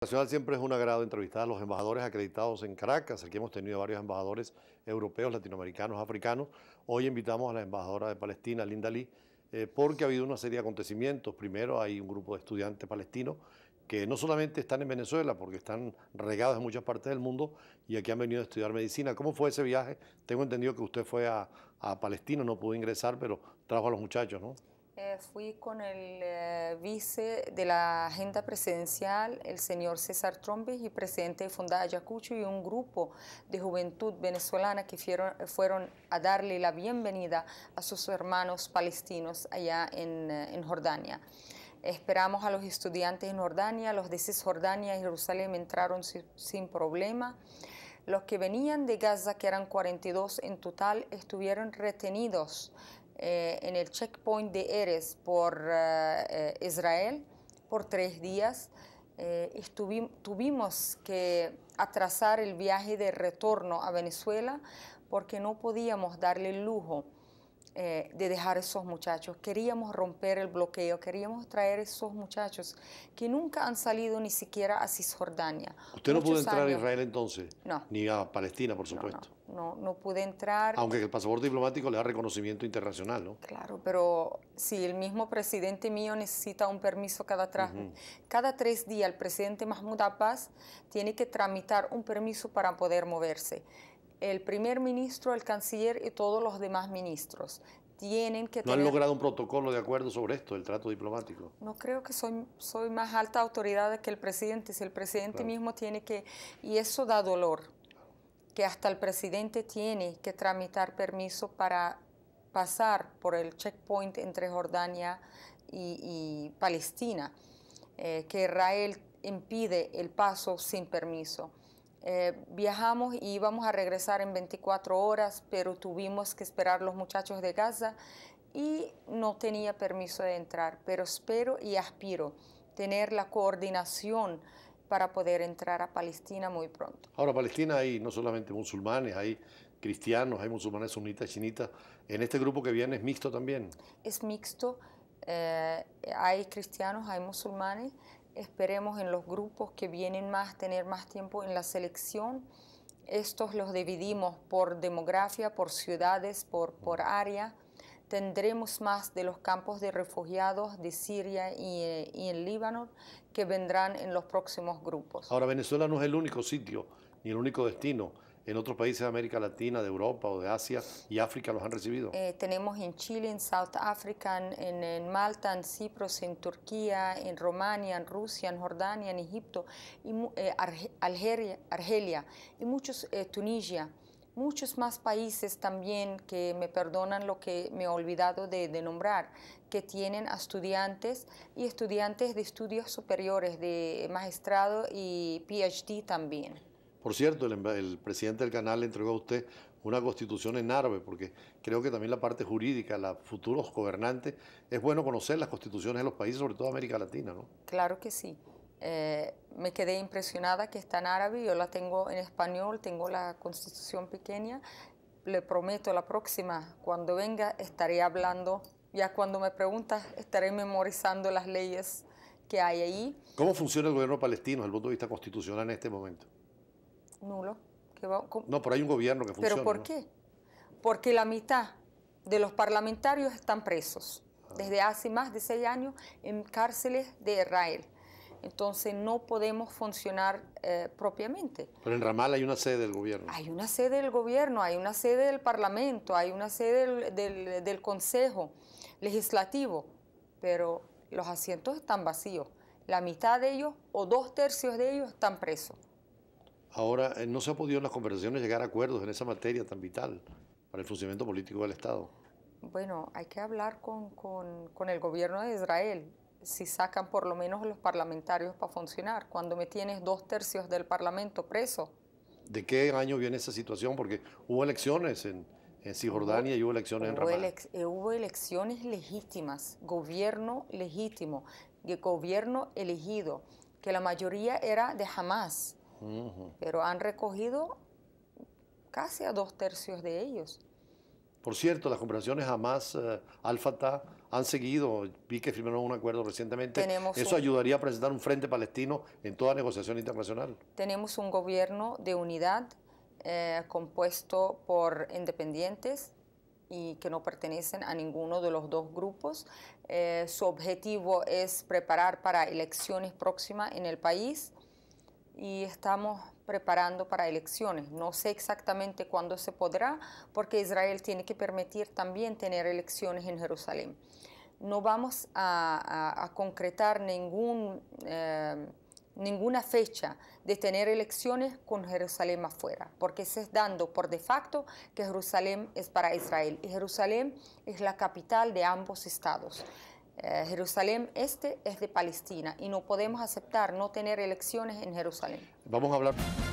Nacional siempre es un agrado entrevistar a los embajadores acreditados en Caracas. Aquí hemos tenido varios embajadores europeos, latinoamericanos, africanos. Hoy invitamos a la embajadora de Palestina, Linda Lee, eh, porque ha habido una serie de acontecimientos. Primero, hay un grupo de estudiantes palestinos que no solamente están en Venezuela, porque están regados en muchas partes del mundo y aquí han venido a estudiar medicina. ¿Cómo fue ese viaje? Tengo entendido que usted fue a, a Palestina, no pudo ingresar, pero trajo a los muchachos, ¿no? Eh, fui con el eh, vice de la agenda presidencial, el señor César Trombis, y presidente de Ayacucho, y un grupo de juventud venezolana que fueron a darle la bienvenida a sus hermanos palestinos allá eh, en, Jordania. Esperamos a los estudiantes en Jordania, los de Cisjordania y Jerusalén entraron sin problema. Los que venían de Gaza, que eran 42 en total, estuvieron retenidos eh, en el checkpoint de Eres por eh, Israel por tres días. Eh, tuvimos que atrasar el viaje de retorno a Venezuela porque no podíamos darle el lujo eh, de dejar esos muchachos, queríamos romper el bloqueo, queríamos traer esos muchachos que nunca han salido ni siquiera a Cisjordania. ¿Usted no pudo entrar a Israel entonces? No. Ni a Palestina, por supuesto. No no, pude entrar. Aunque el pasaporte diplomático le da reconocimiento internacional, ¿no? Claro, pero si el mismo presidente mío necesita un permiso cada, cada tres días, el presidente Mahmoud Abbas tiene que tramitar un permiso para poder moverse el primer ministro, el canciller y todos los demás ministros. Tienen que ¿No han logrado un protocolo de acuerdo sobre esto, el trato diplomático? No creo que soy, más alta autoridad que el presidente. Si el presidente mismo tiene que... Y eso da dolor, que hasta el presidente tiene que tramitar permiso para pasar por el checkpoint entre Jordania y, Palestina, eh, que Israel impide el paso sin permiso. Eh, viajamos y íbamos a regresar en 24 horas, pero tuvimos que esperar los muchachos de Gaza y no tenía permiso de entrar, pero espero y aspiro tener la coordinación para poder entrar a Palestina muy pronto. Ahora, Palestina hay no solamente musulmanes, hay cristianos, hay musulmanes sunitas, chinitas. ¿En este grupo que viene es mixto también? Es mixto. Eh, hay cristianos, hay musulmanes. Esperemos en los grupos que vienen más tener más tiempo en la selección. Estos los dividimos por demografía, por ciudades, por, por área. Tendremos más de los campos de refugiados de Siria y, eh, y en Líbano que vendrán en los próximos grupos. Ahora, Venezuela no es el único sitio ni el único destino en otros países de América Latina, de Europa o de Asia y África los han recibido? Eh, tenemos en Chile, en South Africa, en, Malta, en Cipros, en Turquía, en Rumania, en Rusia, en Jordania, en Egipto, y, eh, Argelia, Argelia y muchos, eh, Tunisia muchos más países también que me perdonan lo que me he olvidado de, de nombrar, que tienen estudiantes y estudiantes de estudios superiores, de magistrado y PhD también. Por cierto, el, presidente del canal le entregó a usted una constitución en árabe, porque creo que también la parte jurídica, los futuros gobernantes, es bueno conocer las constituciones de los países, sobre todo América Latina, ¿no? Claro que sí. Eh, me quedé impresionada que está en árabe, yo la tengo en español, tengo la constitución pequeña. Le prometo la próxima, cuando venga, estaré hablando. Ya cuando me preguntas, estaré memorizando las leyes que hay ahí. ¿Cómo funciona el gobierno palestino desde el punto de vista constitucional en este momento? nulo. no, pero hay un gobierno que funciona. ¿Pero por qué? Porque la mitad de los parlamentarios están presos ah. desde hace más de seis años en cárceles de Israel. Entonces no podemos funcionar eh, propiamente. Pero en Ramal hay una sede del gobierno. Hay una sede del gobierno, hay una sede del Parlamento, hay una sede del Consejo Legislativo, pero los asientos están vacíos. La mitad de ellos o dos tercios de ellos están presos. Ahora, eh, no se ha podido en las conversaciones llegar a acuerdos en esa materia tan vital para el funcionamiento político del Estado. Bueno, hay que hablar con, el gobierno de Israel, si sacan por lo menos los parlamentarios para funcionar, cuando me tienes dos tercios del Parlamento preso. ¿De qué año viene esa situación? Porque hubo elecciones en, Cisjordania hubo, y hubo elecciones en Ramallah. Eh, hubo elecciones legítimas, gobierno legítimo, gobierno elegido, que la mayoría era de Hamas pero han recogido casi a dos tercios de ellos. Por cierto, las conversaciones jamás al eh, Alfata han seguido. Vi que firmaron un acuerdo recientemente. Eso ayudaría a presentar un frente palestino en toda negociación internacional. Tenemos un gobierno de unidad eh, compuesto por independientes y que no pertenecen a ninguno de los dos grupos. Eh, su objetivo es preparar para elecciones próximas en el país y estamos preparando para elecciones. No sé exactamente cuándo se podrá, porque Israel tiene que permitir también tener elecciones en Jerusalén. No vamos a, concretar eh, ninguna fecha de tener elecciones con Jerusalén afuera, porque se es dando por de facto que Jerusalén es para Israel y Jerusalén es la capital de ambos estados. Eh, Jerusalén Este es de Palestina y no podemos aceptar no tener elecciones en Jerusalén. Vamos a hablar.